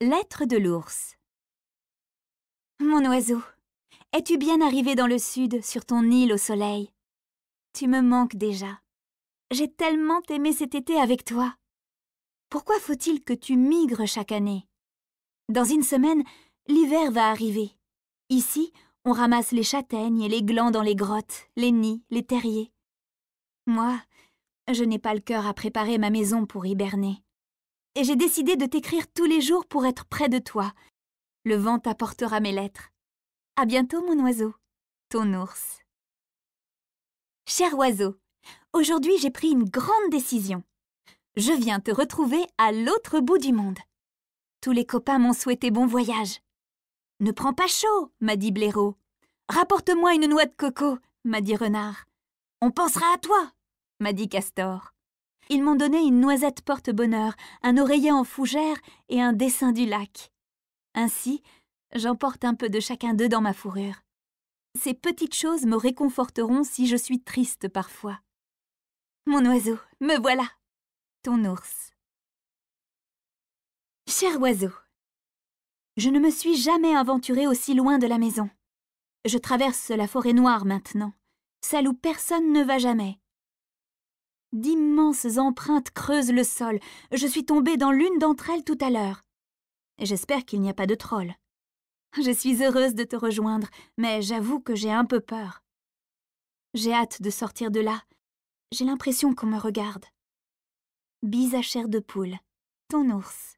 Lettre de l'ours Mon oiseau, es-tu bien arrivé dans le sud, sur ton île au soleil Tu me manques déjà. J'ai tellement aimé cet été avec toi. Pourquoi faut-il que tu migres chaque année Dans une semaine, l'hiver va arriver. Ici, on ramasse les châtaignes et les glands dans les grottes, les nids, les terriers. Moi, je n'ai pas le cœur à préparer ma maison pour hiberner et j'ai décidé de t'écrire tous les jours pour être près de toi. Le vent t'apportera mes lettres. À bientôt, mon oiseau, ton ours. Cher oiseau, aujourd'hui j'ai pris une grande décision. Je viens te retrouver à l'autre bout du monde. Tous les copains m'ont souhaité bon voyage. Ne prends pas chaud, m'a dit Blaireau. Rapporte-moi une noix de coco, m'a dit Renard. On pensera à toi, m'a dit Castor. Ils m'ont donné une noisette porte-bonheur, un oreiller en fougère et un dessin du lac. Ainsi, j'emporte un peu de chacun d'eux dans ma fourrure. Ces petites choses me réconforteront si je suis triste parfois. Mon oiseau, me voilà. Ton ours. Cher oiseau, je ne me suis jamais aventurée aussi loin de la maison. Je traverse la forêt noire maintenant, celle où personne ne va jamais, D'immenses empreintes creusent le sol. Je suis tombée dans l'une d'entre elles tout à l'heure. J'espère qu'il n'y a pas de troll. Je suis heureuse de te rejoindre, mais j'avoue que j'ai un peu peur. J'ai hâte de sortir de là. J'ai l'impression qu'on me regarde. Bise à chair de poule, ton ours.